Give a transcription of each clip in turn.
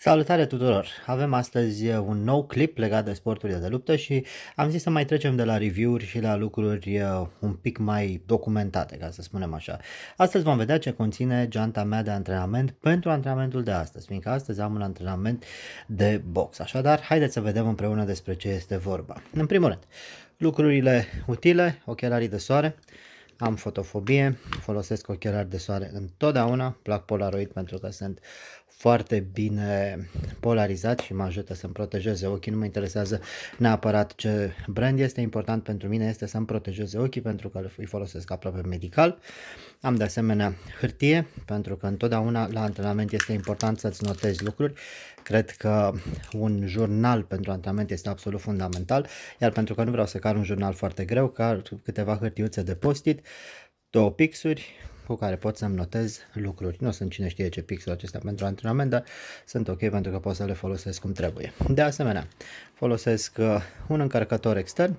Salutare tuturor! Avem astăzi un nou clip legat de sporturile de luptă și am zis să mai trecem de la review-uri și la lucruri un pic mai documentate, ca să spunem așa. Astăzi vom vedea ce conține geanta mea de antrenament pentru antrenamentul de astăzi, fiindcă astăzi am un antrenament de box. Așadar, haideți să vedem împreună despre ce este vorba. În primul rând, lucrurile utile, ochelarii de soare, am fotofobie, folosesc ochelari de soare întotdeauna, plac Polaroid pentru că sunt foarte bine polarizat și mă ajută să-mi protejeze ochii. Nu mă interesează neapărat ce brand este important pentru mine, este să-mi protejeze ochii pentru că îi folosesc aproape medical. Am de asemenea hârtie pentru că întotdeauna la antrenament este important să-ți notezi lucruri. Cred că un jurnal pentru antrenament este absolut fundamental, iar pentru că nu vreau să car un jurnal foarte greu, car câteva hârtiuțe de postit, două pixuri, cu care pot să-mi notez lucruri. Nu sunt cine știe ce pixel acesta pentru antrenament, dar sunt ok pentru că pot să le folosesc cum trebuie. De asemenea, folosesc uh, un încărcător extern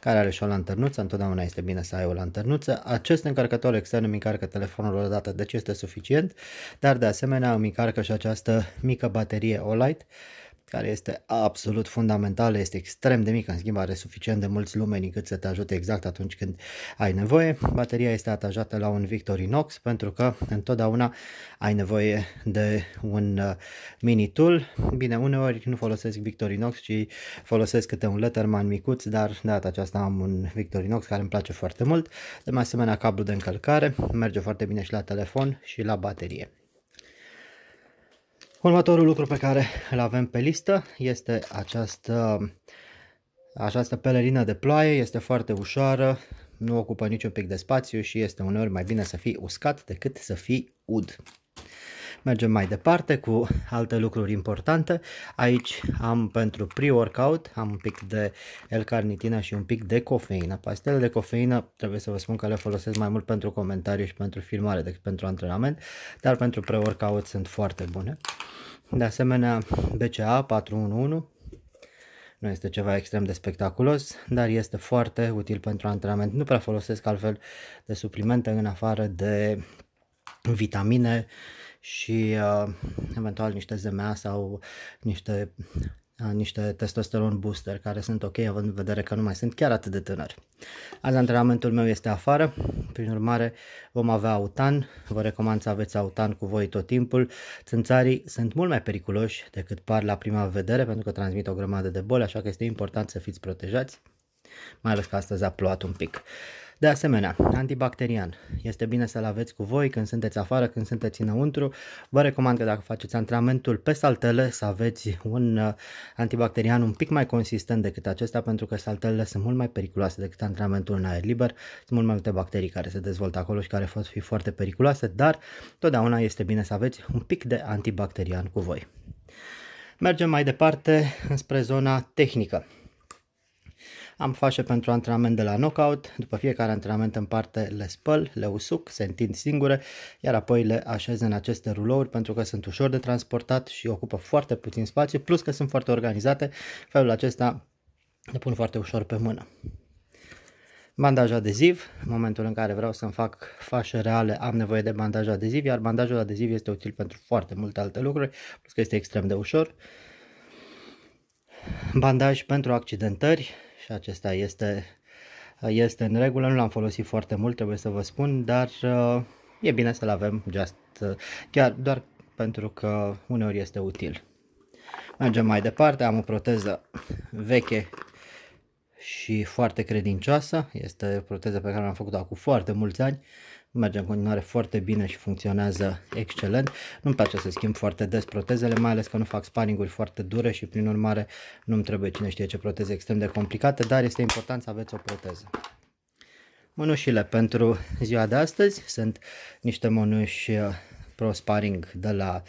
care are și o lanternuță, întotdeauna este bine să ai o lanternuță. Acest încărcător extern îmi încarcă telefonul odată, deci este suficient, dar de asemenea îmi încarcă și această mică baterie OLED care este absolut fundamentală, este extrem de mică, în schimb are suficient de mulți lumeni încât să te ajute exact atunci când ai nevoie. Bateria este atajată la un Victorinox pentru că întotdeauna ai nevoie de un uh, mini tool. Bine, uneori nu folosesc Victorinox, ci folosesc câte un Letterman micuț, dar de data aceasta am un Victorinox care îmi place foarte mult. De asemenea, cablu de încălcare merge foarte bine și la telefon și la baterie. Următorul lucru pe care îl avem pe listă este această, această pelerină de ploaie, este foarte ușoară, nu ocupă niciun pic de spațiu și este uneori mai bine să fii uscat decât să fii ud. Mergem mai departe cu alte lucruri importante. Aici am pentru pre-workout, am un pic de l carnitina și un pic de cofeină. Pastele de cofeină, trebuie să vă spun că le folosesc mai mult pentru comentarii și pentru filmare decât pentru antrenament, dar pentru pre-workout sunt foarte bune. De asemenea, BCA 411 nu este ceva extrem de spectaculos, dar este foarte util pentru antrenament. Nu prea folosesc altfel de suplimente în afară de vitamine și uh, eventual niște ZMA sau niște niște testosteron booster care sunt ok având în vedere că nu mai sunt chiar atât de tânăr. Azi antrenamentul meu este afară, prin urmare vom avea autan, vă recomand să aveți autan cu voi tot timpul. Țânțarii sunt mult mai periculoși decât par la prima vedere pentru că transmit o grămadă de boli, așa că este important să fiți protejați, mai ales că astăzi a plouat un pic. De asemenea, antibacterian. Este bine să-l aveți cu voi când sunteți afară, când sunteți înăuntru. Vă recomand că dacă faceți antrenamentul pe saltele să aveți un uh, antibacterian un pic mai consistent decât acesta pentru că saltele sunt mult mai periculoase decât antrenamentul în aer liber. Sunt mult mai multe bacterii care se dezvoltă acolo și care pot fi foarte periculoase, dar totdeauna este bine să aveți un pic de antibacterian cu voi. Mergem mai departe spre zona tehnică. Am face pentru antrenament de la knockout, după fiecare antrenament în parte le spăl, le usuc, se întind singure, iar apoi le așez în aceste rulouri pentru că sunt ușor de transportat și ocupă foarte puțin spațiu, plus că sunt foarte organizate, felul acesta le pun foarte ușor pe mână. Bandaj adeziv, în momentul în care vreau să-mi fac fașe reale am nevoie de bandaj adeziv, iar bandajul adeziv este util pentru foarte multe alte lucruri, plus că este extrem de ușor. Bandaj pentru accidentări, și acesta este, este în regulă, nu l-am folosit foarte mult, trebuie să vă spun, dar uh, e bine să-l avem just, uh, chiar doar pentru că uneori este util. Mergem mai departe, am o proteză veche și foarte credincioasă. Este proteza pe care am făcut-o acum foarte mulți ani. Merge în continuare foarte bine și funcționează excelent. Nu-mi place să schimb foarte des protezele, mai ales că nu fac sparinguri foarte dure și prin urmare nu-mi trebuie cine știe ce proteze extrem de complicate, dar este important să aveți o proteză. Mănușile pentru ziua de astăzi sunt niște mănuși uh, Pro Sparring de la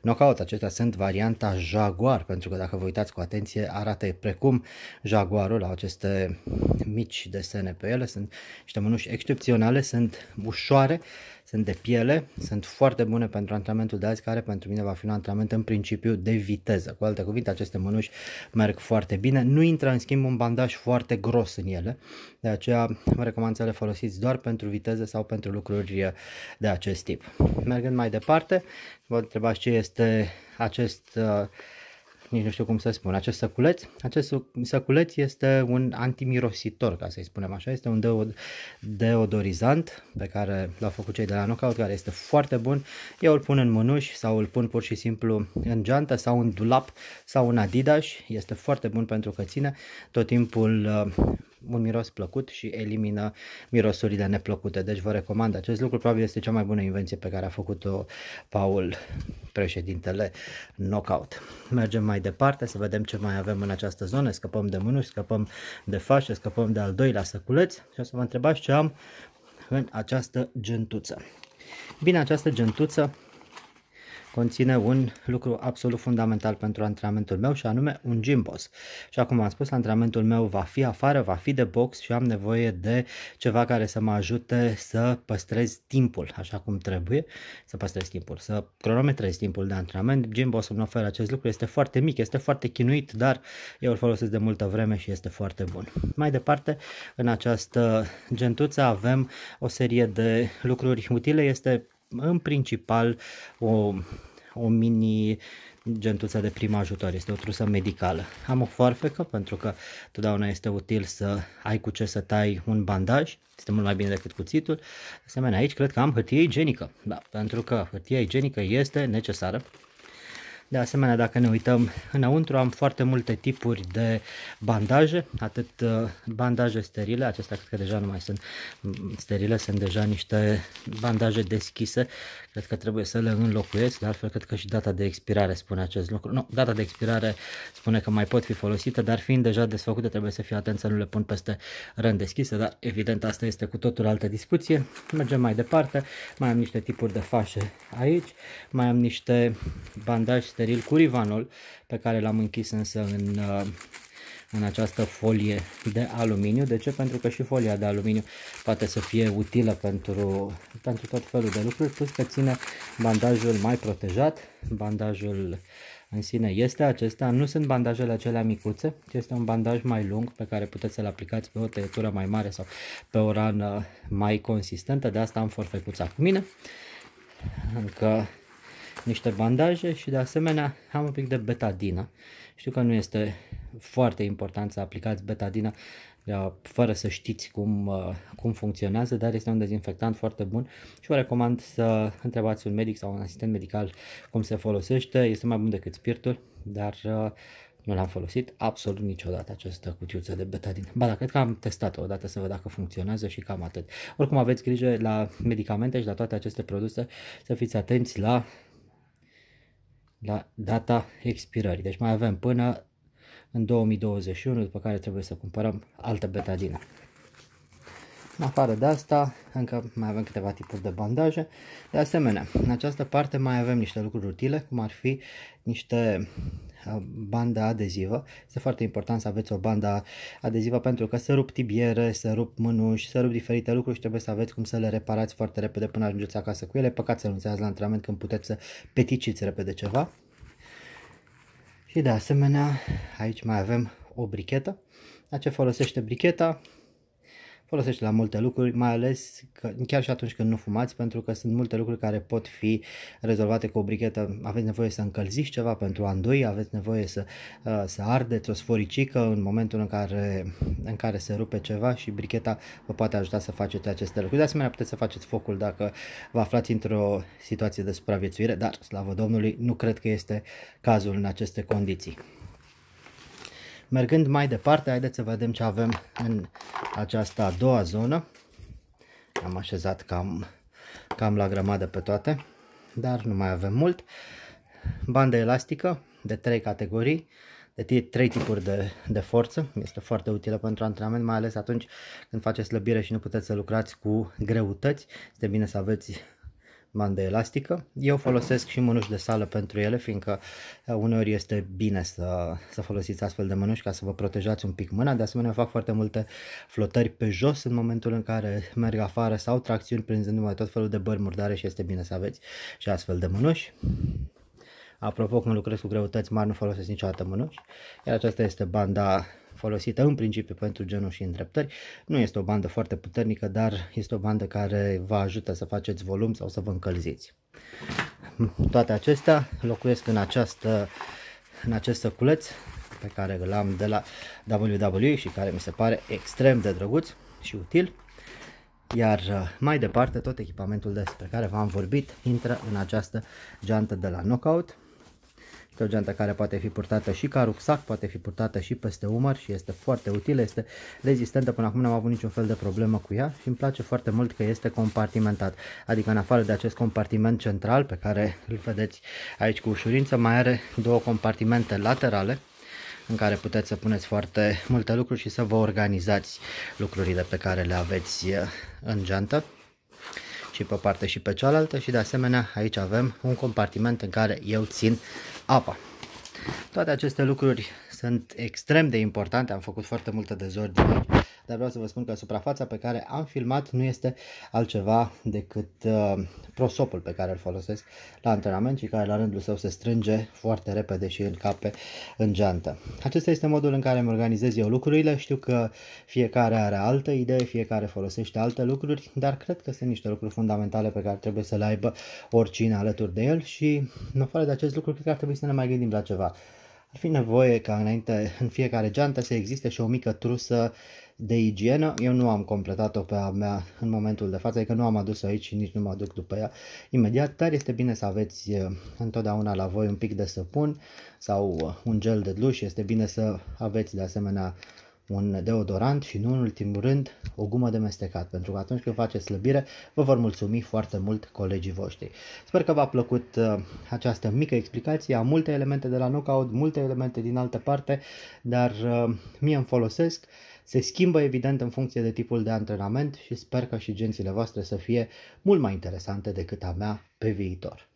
Knockout. Acestea sunt varianta Jaguar, pentru că dacă vă uitați cu atenție, arată precum Jaguarul la aceste mici desene pe ele. Sunt niște mânuși excepționale, sunt ușoare, sunt de piele, sunt foarte bune pentru antrenamentul de azi, care pentru mine va fi un antrenament în principiu de viteză. Cu alte cuvinte, aceste mânuși merg foarte bine. Nu intră în schimb un bandaj foarte gros în ele, de aceea vă recomand să le folosiți doar pentru viteză sau pentru lucruri de acest tip. Mergând mai departe. Vă întrebați ce este acest, uh, nici nu știu cum să spun, acest săculeț. Acest săculeț este un antimirositor, ca să-i spunem așa. Este un deodorizant pe care l-au făcut cei de la Knockout, care este foarte bun. Eu îl pun în mânuși sau îl pun pur și simplu în geantă sau în dulap sau în Adidas. Este foarte bun pentru că ține tot timpul uh, un miros plăcut și elimină mirosurile neplăcute. Deci vă recomand acest lucru, probabil este cea mai bună invenție pe care a făcut-o Paul, președintele Knockout. Mergem mai departe să vedem ce mai avem în această zonă, scăpăm de mânuși, scăpăm de fașe, scăpăm de al doilea săculeț și o să vă întrebați ce am în această gentuță. Bine, această gentuță conține un lucru absolut fundamental pentru antrenamentul meu și anume un gym boss. Și acum am spus, antrenamentul meu va fi afară, va fi de box și am nevoie de ceva care să mă ajute să păstrez timpul așa cum trebuie, să păstrez timpul, să cronometrez timpul de antrenament. Gym boss îmi oferă acest lucru, este foarte mic, este foarte chinuit, dar eu îl folosesc de multă vreme și este foarte bun. Mai departe, în această gentuță avem o serie de lucruri utile, este în principal o, o mini gentuță de prim ajutor, este o trusă medicală. Am o foarfecă pentru că totdeauna este util să ai cu ce să tai un bandaj, este mult mai bine decât cuțitul. De asemenea, aici cred că am hârtie igienică, da, pentru că hârtia igienică este necesară de asemenea, dacă ne uităm înăuntru, am foarte multe tipuri de bandaje, atât uh, bandaje sterile, acestea cred că deja nu mai sunt sterile, sunt deja niște bandaje deschise, cred că trebuie să le înlocuiesc, de altfel cred că și data de expirare spune acest lucru. Nu, data de expirare spune că mai pot fi folosite, dar fiind deja desfăcute trebuie să fiu atent să nu le pun peste rând deschise, dar evident asta este cu totul altă discuție. Mergem mai departe, mai am niște tipuri de fașe aici, mai am niște bandaje steril rivanol pe care l-am închis însă în, uh, în această folie de aluminiu. De ce? Pentru că și folia de aluminiu poate să fie utilă pentru, pentru tot felul de lucruri, plus că ține bandajul mai protejat, bandajul în sine este acesta, nu sunt bandajele acelea micuțe, este un bandaj mai lung pe care puteți să-l aplicați pe o tăietură mai mare sau pe o rană mai consistentă, de asta am forfecuța cu mine, încă niște bandaje și de asemenea am un pic de betadină. Știu că nu este foarte important să aplicați betadina uh, fără să știți cum, uh, cum funcționează, dar este un dezinfectant foarte bun și vă recomand să întrebați un medic sau un asistent medical cum se folosește. Este mai bun decât spiritul, dar uh, nu l-am folosit absolut niciodată această cutiuță de betadine. Ba da, cred că am testat-o odată să văd dacă funcționează și cam atât. Oricum aveți grijă la medicamente și la toate aceste produse să fiți atenți la la da, data expirării. Deci mai avem până în 2021, după care trebuie să cumpărăm altă betadină. În afară de asta, încă mai avem câteva tipuri de bandaje. De asemenea, în această parte mai avem niște lucruri utile, cum ar fi niște uh, bandă adezivă. Este foarte important să aveți o bandă adezivă pentru că se rup tibiere, se rup mânuși, se rup diferite lucruri și trebuie să aveți cum să le reparați foarte repede până ajungeți acasă cu ele. Păcat să renunțați la antrenament când puteți să peticiți repede ceva. Și de asemenea, aici mai avem o brichetă. La ce folosește bricheta? folosește la multe lucruri, mai ales că, chiar și atunci când nu fumați, pentru că sunt multe lucruri care pot fi rezolvate cu o brichetă. Aveți nevoie să încălziți ceva pentru a îndoi, aveți nevoie să, uh, să ardeți o sforicică în momentul în care, în care se rupe ceva și bricheta vă poate ajuta să faceți aceste lucruri. De asemenea, puteți să faceți focul dacă vă aflați într-o situație de supraviețuire, dar, slavă Domnului, nu cred că este cazul în aceste condiții. Mergând mai departe, haideți să vedem ce avem în această a doua zonă. Am așezat cam, cam la grămadă pe toate, dar nu mai avem mult. Bandă elastică de trei categorii, de trei tipuri de, de forță. Este foarte utilă pentru antrenament, mai ales atunci când faceți slăbire și nu puteți să lucrați cu greutăți. Este bine să aveți bandă elastică. Eu folosesc și mânuși de sală pentru ele, fiindcă uh, uneori este bine să, să folosiți astfel de mânuși ca să vă protejați un pic mâna. De asemenea, fac foarte multe flotări pe jos în momentul în care merg afară sau tracțiuni prinzându-mă tot felul de bărmuri murdare și este bine să aveți și astfel de mânuși. Apropo, când lucrez cu greutăți mari, nu folosesc niciodată mânuși. Iar aceasta este banda folosită în principiu pentru genunchi și îndreptări. Nu este o bandă foarte puternică, dar este o bandă care vă ajută să faceți volum sau să vă încălziți. Toate acestea locuiesc în, această, în acest săculeț pe care îl am de la WWE și care mi se pare extrem de drăguț și util. Iar uh, mai departe, tot echipamentul despre care v-am vorbit intră în această geantă de la Knockout este o geantă care poate fi purtată și ca rucsac, poate fi purtată și peste umăr și este foarte utilă, este rezistentă, până acum n-am avut niciun fel de problemă cu ea și îmi place foarte mult că este compartimentat. Adică în afară de acest compartiment central pe care îl vedeți aici cu ușurință, mai are două compartimente laterale în care puteți să puneți foarte multe lucruri și să vă organizați lucrurile pe care le aveți în geantă și pe parte și pe cealaltă și de asemenea aici avem un compartiment în care eu țin apa. Toate aceste lucruri sunt extrem de importante, am făcut foarte multă dezordine dar vreau să vă spun că suprafața pe care am filmat nu este altceva decât uh, prosopul pe care îl folosesc la antrenament și care la rândul său se strânge foarte repede și îl cape în geantă. Acesta este modul în care îmi organizez eu lucrurile, știu că fiecare are altă idee, fiecare folosește alte lucruri, dar cred că sunt niște lucruri fundamentale pe care trebuie să le aibă oricine alături de el și în afară de acest lucru cred că ar trebui să ne mai gândim la ceva. Ar fi nevoie ca înainte, în fiecare geantă să existe și o mică trusă de igienă. Eu nu am completat-o pe a mea în momentul de față, adică nu am adus-o aici și nici nu mă aduc după ea imediat, dar este bine să aveți întotdeauna la voi un pic de săpun sau un gel de duș, este bine să aveți de asemenea un deodorant și nu în ultimul rând o gumă de mestecat, pentru că atunci când faceți slăbire vă vor mulțumi foarte mult colegii voștri. Sper că v-a plăcut uh, această mică explicație, am multe elemente de la knockout, multe elemente din altă parte, dar uh, mie îmi folosesc, se schimbă evident în funcție de tipul de antrenament și sper ca și gențile voastre să fie mult mai interesante decât a mea pe viitor.